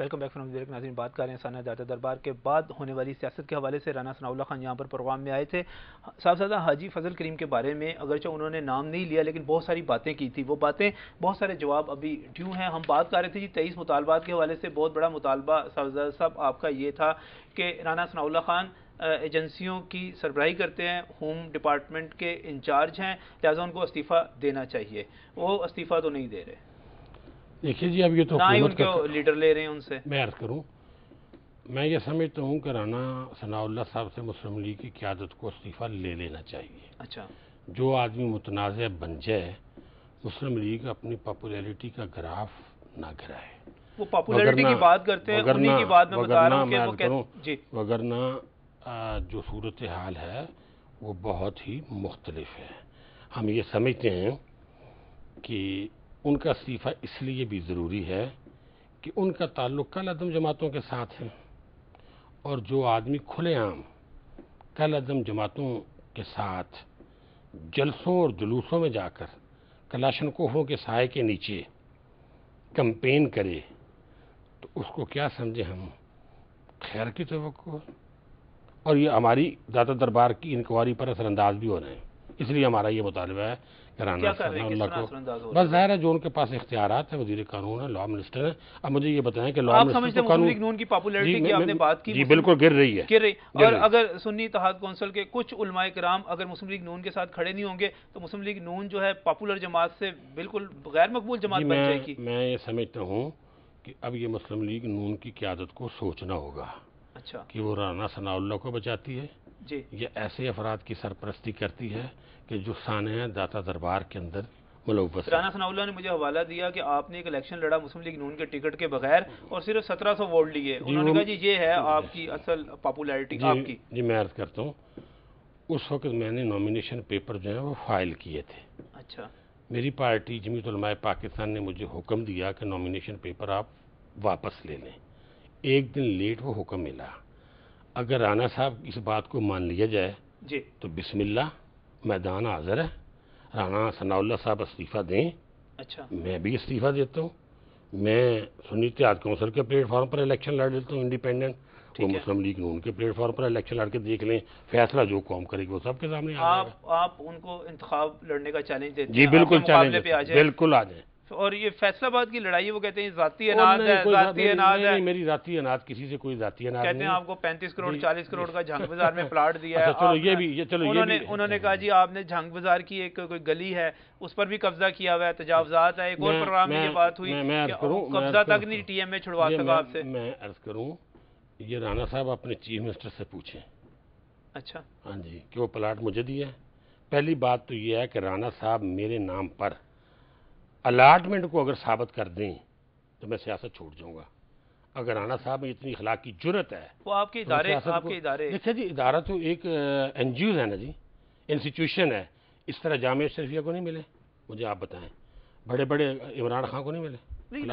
Welcome back from नाजीन बात कर रहे हैं साना दादा दरबार के बाद होने वाली सियासत के हवाले से राना सनाउल्ला खान यहाँ पर प्रोग्राम में आए थे साहबजादा हाजी फजल करीम के बारे में अगरचे उन्होंने नाम नहीं लिया लेकिन बहुत सारी बातें की थी वो बातें बहुत सारे जवाब अभी ड्यू हैं हम बात कर रहे थे जी तेईस मुतालबात के हवाले से बहुत बड़ा मुतालबा साहबजादा साहब आपका ये था कि राना सनाउल्ला खान एजेंसियों की सरबराही करते हैं होम डिपार्टमेंट के इंचार्ज हैं लिहाजा उनको इस्तीफ़ा देना चाहिए वो इस्तीफ़ा तो नहीं दे रहे देखिए जी अब ये तो ना उनके लीडर ले रहे हैं उनसे मैं अर्ज करूँ मैं ये समझता हूँ कि राना सनाउल्ला साहब से मुस्लिम लीग की क्यादत को इस्तीफ़ा ले लेना चाहिए अच्छा जो आदमी मुतनाज़ बन जाए मुस्लिम लीग अपनी पॉपुलैरिटी का ग्राफ ना गिराए वो पॉपुलैरिटी की बात करते हैं उन्हीं की बात बता रहा कि वो वगरना जो सूरत हाल है वो बहुत ही मुख्तलिफ है हम ये समझते हैं कि उनका इस्तीफ़ा इसलिए भी ज़रूरी है कि उनका ताल्लुक़ कल अदम जमातों के साथ है और जो आदमी खुलेआम कल अदम जमातों के साथ जलसों और जुलूसों में जाकर कलाशनकोहों के साय के नीचे कंपेन करे तो उसको क्या समझे हम खैर की तो और ये हमारी दादा दरबार की इंक्वायरी पर असरानंदाज भी हो रहे हैं इसलिए हमारा ये मुतालबा है बस जाहिर है जो उनके पास इख्तियार है वजीर कानून है लॉ मिनिस्टर है अब मुझे ये बताएं कि लॉ मिनिस्टर कानून की पॉपुलरिटी की आपने बात की जी बिल्कुल गिर रही है गिर रही और अगर सुन्नी तहाद कौंसिल के कुछ उलमाए कराम अगर मुस्लिम लीग नून के साथ खड़े नहीं होंगे तो मुस्लिम लीग नून जो है पॉपुलर जमात से बिल्कुल गैर मकबूल जमात बन जाएगी मैं ये समझता हूँ कि अब ये मुस्लिम लीग नून की क्यादत को सोचना होगा अच्छा कि वो राना सनाउल्ला को बचाती है जी ये ऐसे अफराद की सरपरस्ती करती है कि जो सानह दाता दरबार के अंदर राना सनाउल्ला ने मुझे हवाला दिया कि आपने एक इलेक्शन लड़ा मुस्लिम लीग नून के टिकट के बगैर और सिर्फ सत्रह सौ वोट लिए उन्होंने कहा जी ये है आपकी असल पॉपुलैरिटी आपकी जी मैं अर्ज करता हूँ उस वक्त मैंने नॉमिनेशन पेपर जो है वो फाइल किए थे अच्छा मेरी पार्टी उलमाए पाकिस्तान ने मुझे हुक्म दिया कि नॉमिनेशन पेपर आप वापस ले लें एक दिन लेट वो हुक्म मिला अगर राणा साहब इस बात को मान लिया जाए जी तो बिस्मिल्ला मैदान हाजिर है राणा सनाउल्ला साहब इस्तीफ़ा दें अच्छा मैं भी इस्तीफ़ा देता हूँ मैं सुनी इतिहाद कौंसिल के प्लेटफॉर्म पर इलेक्शन लड़ देता हूँ इंडिपेंडेंट वो मुस्लिम लीग नून के प्लेटफॉर्म पर इलेक्शन लड़ के देख लें फैसला जो कौम करेगी वो सबके सामने आप आप उनको इंतखब लड़ने का चैलेंज देते जी बिल्कुल चैलेंज बिल्कुल आ जाए और ये फैसलाबाद की लड़ाई है वो कहते हैं जाती अनाज है जाती अनाज है मेरी जाती अनाज किसी से कोई जाती अनाज कहते हैं आपको 35 करोड़ 40 करोड़ का झंग बाजार में प्लाट दिया है अच्छा, चलो ये भी ये चलो उन्होंने उन्होंने कहा जी आपने झंग बाजार की एक कोई गली है उस पर भी कब्जा किया हुआ है तजावजात है एक और प्रोग्राम में ये बात हुई कब्जा तक नहीं टी एम ए छुड़वा सका आपसे मैं अर्ज करूँ ये राणा साहब अपने चीफ मिनिस्टर से पूछे अच्छा हाँ जी कि वो प्लाट मुझे दिया पहली बात तो ये है कि राणा साहब मेरे नाम पर अलाटमेंट को अगर साबित कर दें तो मैं सियासत छोड़ जाऊंगा अगर राना साहब में इतनी अखलाक की जरूरत है वो आपके तो इदारे तो आपके इदारे देखिए जी इदारा तो एक एन जी है ना जी इंस्टीट्यूशन है इस तरह जाम शरीफिया को नहीं मिले मुझे आप बताएं बड़े बड़े इमरान खान को नहीं मिले नहीं,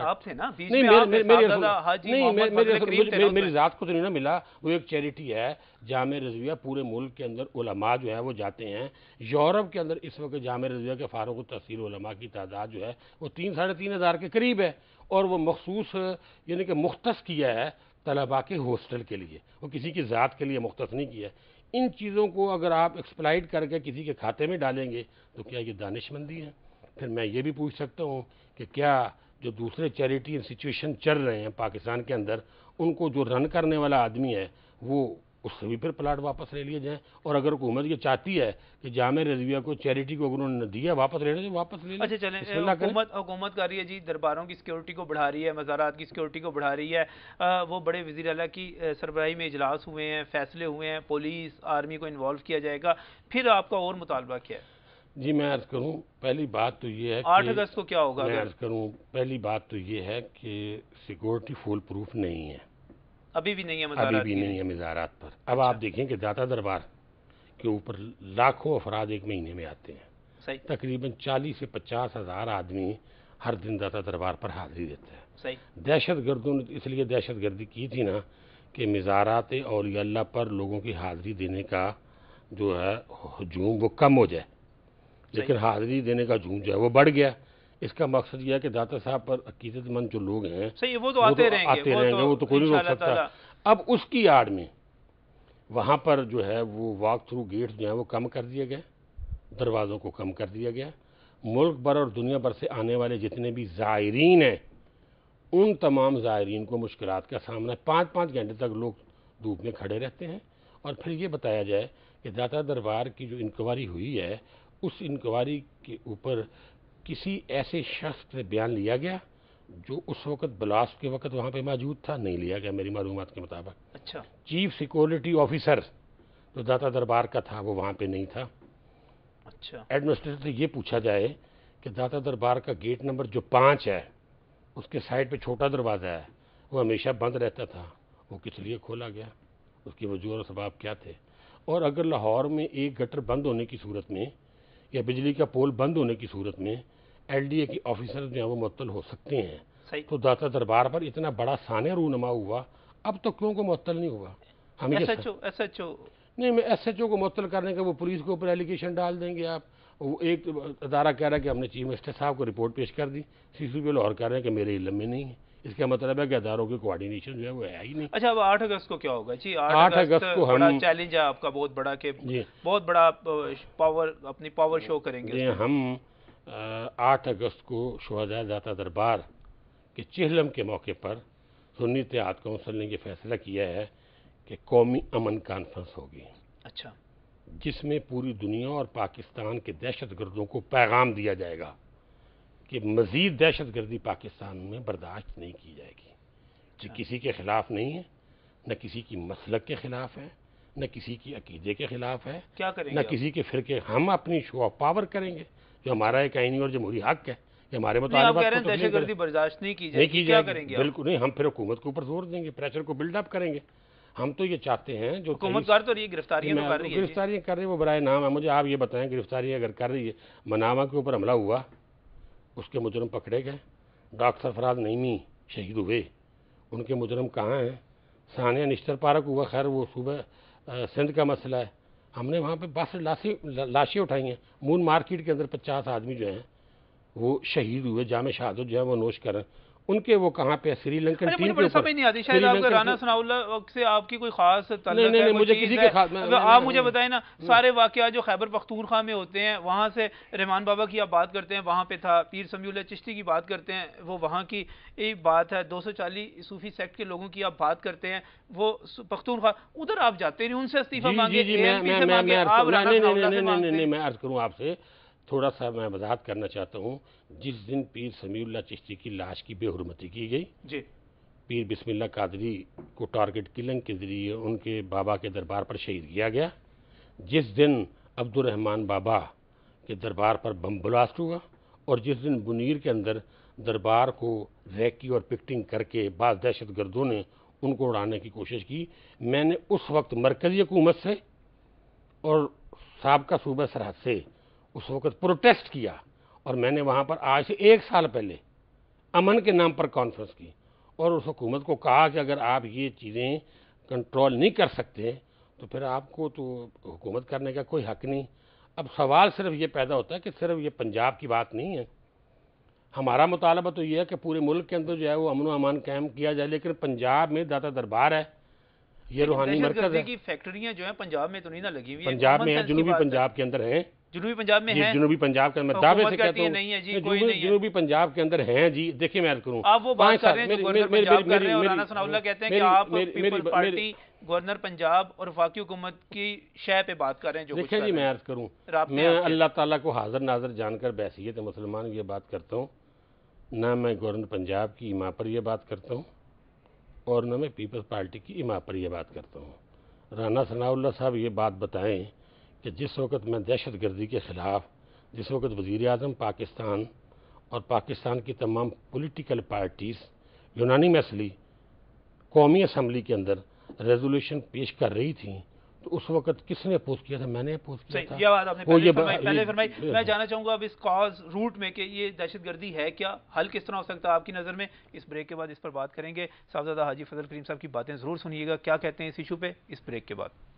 मेरी रात को तो नहीं ना मिला वो एक चैरिटी है जाम रजविया पूरे मुल्क के अंदर उलमा जो है वो जाते हैं यूरोप के अंदर इस वक्त जाम रजविया के फारोक तहसील उलमा की तादाद जो है वो तीन साढ़े तीन हज़ार के करीब है और वो मखसूस यानी कि मुख्त किया है तलबा के हॉस्टल के लिए वो किसी की ज़ात के लिए मुख्त नहीं किया है इन चीज़ों को अगर आप एक्सप्लाइड करके किसी के खाते में डालेंगे तो क्या ये दानिशमंदी है फिर मैं ये भी पूछ सकता हूँ कि क्या जो दूसरे चैरिटी इंस्टीट्यूशन चल रहे हैं पाकिस्तान के अंदर उनको जो रन करने वाला आदमी है वो उससे भी फिर प्लाट वापस ले लिए जाएँ और अगर हुकूमत ये चाहती है कि जाम रजविया को चैरिटी को अगर उन्होंने दिया वापस लेने से तो वापस ले अच्छा चले हुकूमत हुकूमत कर रही है जी दरबारों की सिक्योरिटी को बढ़ा रही है मज़ारात की सिक्योरिटी को बढ़ा रही है आ, वो बड़े वजीर अला की सरबराही में इजलास हुए हैं फैसले हुए हैं पुलिस आर्मी को इन्वॉल्व किया जाएगा फिर आपका और मुतालबा क्या है जी मैं अर्ज करूं पहली बात तो ये है आठ अगस्त को क्या होगा मैं अर्ज करूं पहली बात तो ये है कि सिक्योरिटी फुल प्रूफ नहीं है अभी भी नहीं है अभी भी नहीं है मज़ारात पर अब आप अच्छा। देखें कि दाता दरबार के ऊपर लाखों अफराद एक महीने में आते हैं सही तकरीबन चालीस से पचास हज़ार आदमी हर दिन दाता दरबार पर हाजिरी देते हैं दहशत गर्दों ने इसलिए दहशत गर्दी की थी ना कि मज़ारात और अल्लाह पर लोगों की हाजिरी देने का जो है हजूम वो कम हो जाए लेकिन हाजिरी देने का झूठ जो है वो बढ़ गया इसका मकसद यह है कि दाता साहब पर अकीदतमंद जो लोग हैं सही वो तो आते तो रहेंगे आते वो रहेंगे तो वो तो कोई नहीं रोक सकता अब उसकी आड़ में वहाँ पर जो है वो वॉक थ्रू गेट जो हैं वो कम कर दिए गए दरवाज़ों को कम कर दिया गया मुल्क भर और दुनिया भर से आने वाले जितने भी ज़ायरीन हैं उन तमाम ज़ायरीन को मुश्किल का सामना पाँच पाँच घंटे तक लोग धूप में खड़े रहते हैं और फिर ये बताया जाए कि दाता दरबार की जो इंक्वायरी हुई है उस इंक्वायरी के ऊपर किसी ऐसे शख्स से बयान लिया गया जो उस वक्त ब्लास्ट के वक्त वहाँ पे मौजूद था नहीं लिया गया मेरी मालूम के मुताबिक अच्छा चीफ सिक्योरिटी ऑफिसर जो दाता दरबार का था वो वहाँ पे नहीं था अच्छा एडमिनिस्ट्रेटर से ये पूछा जाए कि दाता दरबार का गेट नंबर जो पाँच है उसके साइड पे छोटा दरवाज़ा है वो हमेशा बंद रहता था वो किस लिए खोला गया उसकी वजूह और सबाब क्या थे और अगर लाहौर में एक गटर बंद होने की सूरत में या बिजली का पोल बंद होने की सूरत में एलडीए के ऑफिसर जो हैं वो मुत्तल हो सकते हैं तो दाता दरबार पर इतना बड़ा सानिया रूनमा हुआ अब तो क्यों को मुत्तल नहीं हुआ हम एस एच ओ नहीं मैं एस एच ओ को मुत्तल करने का वो पुलिस के ऊपर एलिगेशन डाल देंगे आप वो एक अदारा कह रहा है कि हमने चीफ मिनिस्टर साहब को रिपोर्ट पेश कर दी सी सी पी लाहौर कह रहे हैं कि मेरे इलम में नहीं है इसका मतलब है कि अदारों के कोऑर्डिनेशन जो है वो है ही नहीं अच्छा अब आठ अगस्त को क्या होगा जी आठ अगस्त को हम चैलेंज है आपका बहुत बड़ा के बहुत बड़ा पावर अपनी पावर शो करेंगे हम आठ अगस्त को शोहजा दाता दरबार के चिहलम के मौके पर सुन्नी तहत कौंसल ने यह फैसला किया है कि कौमी अमन कॉन्फ्रेंस होगी अच्छा जिसमें पूरी दुनिया और पाकिस्तान के दहशत गर्दों को पैगाम दिया जाएगा कि मज़ीद दहशत गर्दी पाकिस्तान में बर्दाश्त नहीं की जाएगी जो किसी के ख़िलाफ़ नहीं है न किसी की मसलक के ख़िलाफ़ है न किसी की अकीदे के ख़िलाफ़ है क्या करें न किसी के फिरके हम अपनी शो ऑफ पावर करेंगे जो हमारा एक आइनी और जमहूरी हक है ये हमारे मुताबिक दहशत गर्दी बर्दाश्त नहीं की जाएगी क्या करेंगे बिल्कुल नहीं हम फिर हुकूमत के ऊपर जोर देंगे प्रेशर को बिल्डअप करेंगे हम तो ये चाहते हैं जो कर तो रही तो गिरफ्तारियां कर रही है गिरफ्तारियां कर रही है वो बराए नाम है मुझे आप ये बताएं गिरफ्तारियां अगर कर रही है मनामा के ऊपर हमला हुआ उसके मुजरम पकड़े गए डॉक्टर सरफराज नईमी शहीद हुए उनके मुजरम कहाँ हैं सानिया निश्तर पारक हुआ खैर वो सुबह सिंध का मसला है हमने वहाँ पे बस लाशें लाशें उठाई हैं मून मार्केट के अंदर पचास आदमी जो हैं वो शहीद हुए जाम शहादत जो है वो नोश करें उनके वो कहाँ पे श्रीलंकन टीम के समझ नहीं आती शायद आपका राना सनाउल्ला से आपकी कोई खास नहीं, नहीं, नहीं, मुझे किसी के खास आप मुझे बताएं ना सारे वाकया जो खैबर पख्तूनखा में होते हैं वहाँ से रहमान बाबा की आप बात करते हैं वहाँ पे था पीर समयूल्ला चिश्ती की बात करते हैं वो वहाँ की बात है दो सौ चालीस सूफी सेक्ट के लोगों की आप बात करते हैं वो पख्तूनखा उधर आप जाते नहीं उनसे इस्तीफा मांगे आप मैं अर्ज करूँ आपसे थोड़ा सा मैं वजात करना चाहता हूँ जिस दिन पीर समीउल्ला चिश्ती की लाश की बेहरमती की गई जी पीर बिस्मिल्ला कादरी को टारगेट किलिंग के जरिए उनके बाबा के दरबार पर शहीद किया गया जिस दिन अब्दुलरहमान बाबा के दरबार पर बम ब्लास्ट हुआ और जिस दिन बुनीर के अंदर दरबार को रैकी और पिकटिंग करके बाद दहशत गर्दों ने उनको उड़ाने की कोशिश की मैंने उस वक्त मरकज़ी हुकूमत से और सबका सूबा सरहद से उस वक़्त प्रोटेस्ट किया और मैंने वहाँ पर आज से एक साल पहले अमन के नाम पर कॉन्फ्रेंस की और उस हुकूमत को कहा कि अगर आप ये चीज़ें कंट्रोल नहीं कर सकते तो फिर आपको तो हुकूमत करने का कोई हक नहीं अब सवाल सिर्फ ये पैदा होता है कि सिर्फ ये पंजाब की बात नहीं है हमारा मुतालबा तो ये है कि पूरे मुल्क के अंदर जो है वो अमन अमान कायम किया जाए लेकिन पंजाब में दाता दरबार है ये रूहानी मरकज है फैक्ट्रियाँ जो है पंजाब में तो नहीं ना लगी हुई पंजाब में है जनूबी पंजाब के अंदर हैं जुनूबी पंजाब में है जुनूबी पंजाब के अंदर तो दावे से कहता हूँ नहीं है जी कोई नहीं जुनूबी पंजाब के अंदर हैं जी देखिए मैं करूँ आप वो बात कर रहे हैं जो राना सनाउल्ला कहते हैं कि आप पीपल्स पार्टी गवर्नर पंजाब और वफाकी हुकूमत की शय पे बात कर रहे हैं जो देखिए जी मैं अर्ज करूँ मैं अल्लाह ताला को हाजिर नाजर जानकर बैसीत मुसलमान ये बात करता हूँ ना मैं गवर्नर पंजाब की इमा पर यह बात करता हूँ और ना मैं पीपल्स पार्टी की इमा पर यह बात करता हूँ राना सनाउल्ला साहब ये बात बताएं कि जिस वक्त मैं दहशत गर्दी के ख़िलाफ़ जिस वक्त वज़ी अजम पाकिस्तान और पाकिस्तान की तमाम पोलिटिकल पार्टीज़ यूनानी मसली कौमी असम्बली के अंदर रेजोल्यूशन पेश कर रही थी तो उस वक्त किसने अपोज किया था मैंने अपोज किया था ये बात आपने पहले फरमाई मैं जानना चाहूंगा अब इस कॉज रूट में कि ये दहशतगर्दी है क्या हल किस तरह हो सकता है आपकी नज़र में इस ब्रेक के बाद इस पर बात करेंगे साहबजादा हाजी फजल करीम साहब की बातें ज़रूर सुनिएगा क्या कहते हैं इस इशू पे इस ब्रेक के बाद